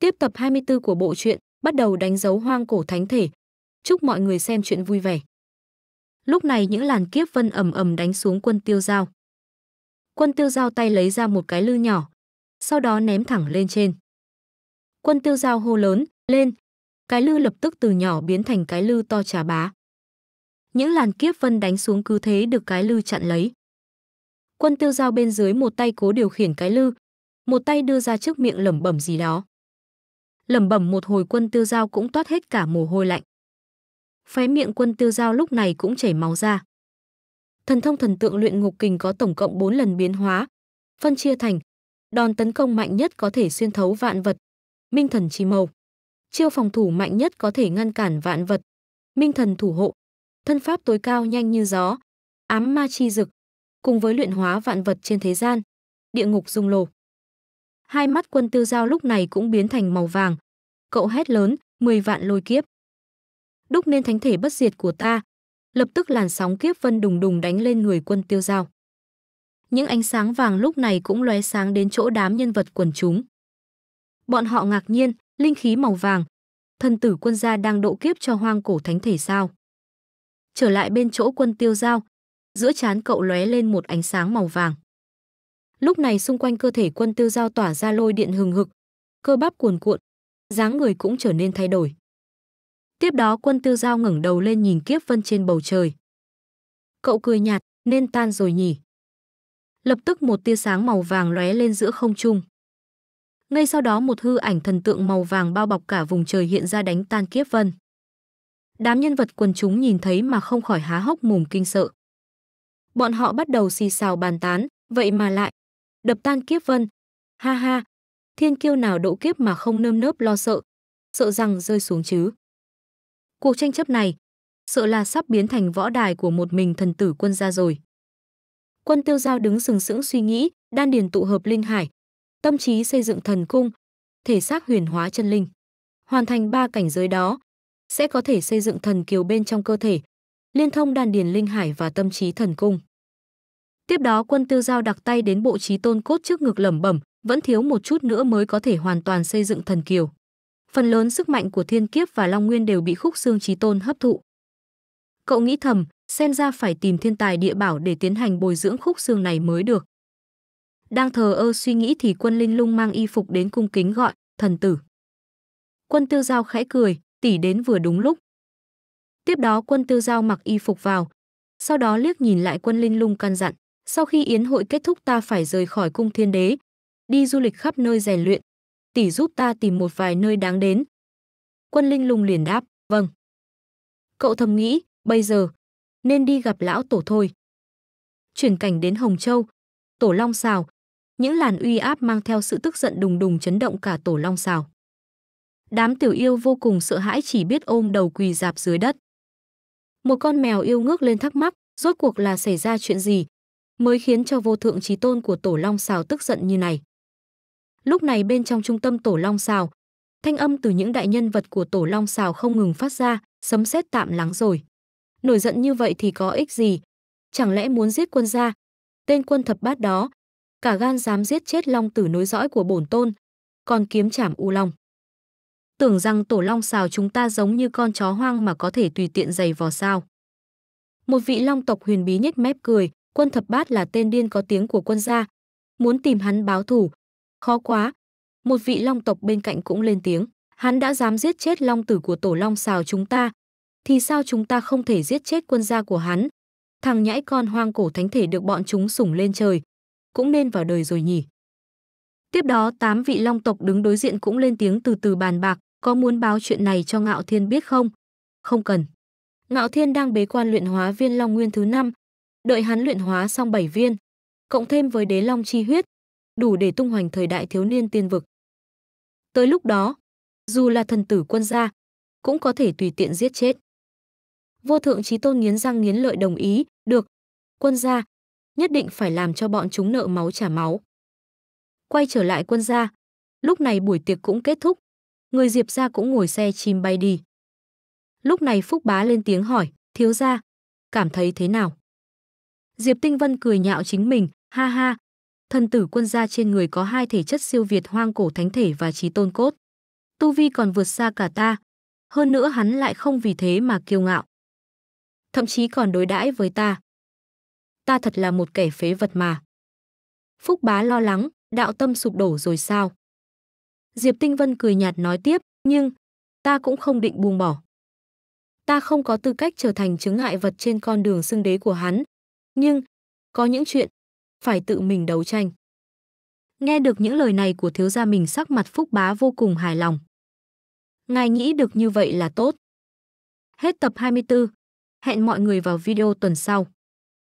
Tiếp tập 24 của bộ truyện bắt đầu đánh dấu hoang cổ thánh thể. Chúc mọi người xem chuyện vui vẻ. Lúc này những làn kiếp vân ầm ầm đánh xuống quân tiêu dao. Quân tiêu dao tay lấy ra một cái lư nhỏ, sau đó ném thẳng lên trên. Quân tiêu dao hô lớn, lên. Cái lư lập tức từ nhỏ biến thành cái lư to trà bá. Những làn kiếp vân đánh xuống cứ thế được cái lư chặn lấy. Quân tiêu dao bên dưới một tay cố điều khiển cái lư, một tay đưa ra trước miệng lẩm bẩm gì đó lẩm bẩm một hồi quân tiêu dao cũng toát hết cả mồ hôi lạnh. Khóe miệng quân tiêu dao lúc này cũng chảy máu ra. Thần thông thần tượng luyện ngục kình có tổng cộng 4 lần biến hóa, phân chia thành đòn tấn công mạnh nhất có thể xuyên thấu vạn vật, minh thần chi màu. Chiêu phòng thủ mạnh nhất có thể ngăn cản vạn vật, minh thần thủ hộ. Thân pháp tối cao nhanh như gió, ám ma chi dực, cùng với luyện hóa vạn vật trên thế gian, địa ngục dung lồ hai mắt quân tư giao lúc này cũng biến thành màu vàng. Cậu hét lớn, 10 vạn lôi kiếp. Đúc nên thánh thể bất diệt của ta. Lập tức làn sóng kiếp vân đùng đùng đánh lên người quân tiêu giao. Những ánh sáng vàng lúc này cũng lóe sáng đến chỗ đám nhân vật quần chúng. Bọn họ ngạc nhiên, linh khí màu vàng. thần tử quân gia đang độ kiếp cho hoang cổ thánh thể sao. Trở lại bên chỗ quân tiêu giao, giữa trán cậu lóe lên một ánh sáng màu vàng. Lúc này xung quanh cơ thể quân tư giao tỏa ra lôi điện hừng hực, cơ bắp cuồn cuộn, dáng người cũng trở nên thay đổi. Tiếp đó quân tư giao ngẩng đầu lên nhìn kiếp vân trên bầu trời. Cậu cười nhạt, nên tan rồi nhỉ. Lập tức một tia sáng màu vàng lóe lên giữa không trung. Ngay sau đó một hư ảnh thần tượng màu vàng bao bọc cả vùng trời hiện ra đánh tan kiếp vân. Đám nhân vật quần chúng nhìn thấy mà không khỏi há hốc mồm kinh sợ. Bọn họ bắt đầu xì xào bàn tán, vậy mà lại đập tan kiếp vân. Ha ha, thiên kiêu nào độ kiếp mà không nơm nớp lo sợ, sợ rằng rơi xuống chứ. Cuộc tranh chấp này, sợ là sắp biến thành võ đài của một mình thần tử quân gia rồi. Quân tiêu giao đứng sừng sững suy nghĩ, đan điền tụ hợp linh hải, tâm trí xây dựng thần cung, thể xác huyền hóa chân linh. Hoàn thành ba cảnh giới đó, sẽ có thể xây dựng thần kiều bên trong cơ thể, liên thông đan điền linh hải và tâm trí thần cung. Tiếp đó quân Tư Giao đặt tay đến bộ trí tôn cốt trước ngực lẩm bẩm, vẫn thiếu một chút nữa mới có thể hoàn toàn xây dựng thần kiều. Phần lớn sức mạnh của thiên kiếp và long nguyên đều bị khúc xương trí tôn hấp thụ. Cậu nghĩ thầm, xem ra phải tìm thiên tài địa bảo để tiến hành bồi dưỡng khúc xương này mới được. Đang thờ ơ suy nghĩ thì quân linh lung mang y phục đến cung kính gọi, thần tử. Quân tư giao khẽ cười, tỷ đến vừa đúng lúc. Tiếp đó quân tư giao mặc y phục vào, sau đó liếc nhìn lại quân linh lung căn dặn. Sau khi yến hội kết thúc ta phải rời khỏi cung thiên đế, đi du lịch khắp nơi rèn luyện. Tỷ giúp ta tìm một vài nơi đáng đến. Quân Linh lùng liền đáp, vâng. Cậu thầm nghĩ, bây giờ, nên đi gặp lão tổ thôi. Chuyển cảnh đến Hồng Châu, tổ long xào, những làn uy áp mang theo sự tức giận đùng đùng chấn động cả tổ long xào. Đám tiểu yêu vô cùng sợ hãi chỉ biết ôm đầu quỳ dạp dưới đất. Một con mèo yêu ngước lên thắc mắc, rốt cuộc là xảy ra chuyện gì, mới khiến cho vô thượng trí tôn của tổ long xào tức giận như này. Lúc này bên trong trung tâm tổ long xào, thanh âm từ những đại nhân vật của tổ long xào không ngừng phát ra, sấm sét tạm lắng rồi. Nổi giận như vậy thì có ích gì? Chẳng lẽ muốn giết quân gia? Tên quân thập bát đó, cả gan dám giết chết long tử nối dõi của bổn tôn, còn kiếm chảm u long. Tưởng rằng tổ long xào chúng ta giống như con chó hoang mà có thể tùy tiện giày vò sao. Một vị long tộc huyền bí nhếch mép cười, quân thập bát là tên điên có tiếng của quân gia. Muốn tìm hắn báo thù, Khó quá. Một vị long tộc bên cạnh cũng lên tiếng. Hắn đã dám giết chết long tử của tổ long xào chúng ta. Thì sao chúng ta không thể giết chết quân gia của hắn? Thằng nhãi con hoang cổ thánh thể được bọn chúng sủng lên trời. Cũng nên vào đời rồi nhỉ. Tiếp đó tám vị long tộc đứng đối diện cũng lên tiếng từ từ bàn bạc. Có muốn báo chuyện này cho Ngạo Thiên biết không? Không cần. Ngạo Thiên đang bế quan luyện hóa viên Long Nguyên thứ năm, đợi hắn luyện hóa xong bảy viên, cộng thêm với đế long chi huyết, đủ để tung hoành thời đại thiếu niên tiên vực. Tới lúc đó, dù là thần tử quân gia, cũng có thể tùy tiện giết chết. Vô thượng trí tôn nghiến răng nghiến lợi đồng ý, được, quân gia, nhất định phải làm cho bọn chúng nợ máu trả máu. Quay trở lại quân gia, lúc này buổi tiệc cũng kết thúc, người Diệp gia cũng ngồi xe chim bay đi. Lúc này Phúc Bá lên tiếng hỏi, thiếu gia, cảm thấy thế nào? Diệp Tinh Vân cười nhạo chính mình, ha ha. Thần tử quân gia trên người có hai thể chất siêu việt hoang cổ thánh thể và trí tôn cốt. Tu vi còn vượt xa cả ta. Hơn nữa hắn lại không vì thế mà kiêu ngạo. Thậm chí còn đối đãi với ta. Ta thật là một kẻ phế vật mà. Phúc bá lo lắng, đạo tâm sụp đổ rồi sao? Diệp Tinh Vân cười nhạt nói tiếp, nhưng ta cũng không định buông bỏ. Ta không có tư cách trở thành chứng ngại vật trên con đường xưng đế của hắn, nhưng có những chuyện phải tự mình đấu tranh. Nghe được những lời này của thiếu gia mình sắc mặt Phúc Bá vô cùng hài lòng. Ngài nghĩ được như vậy là tốt. Hết tập 24. Hẹn mọi người vào video tuần sau.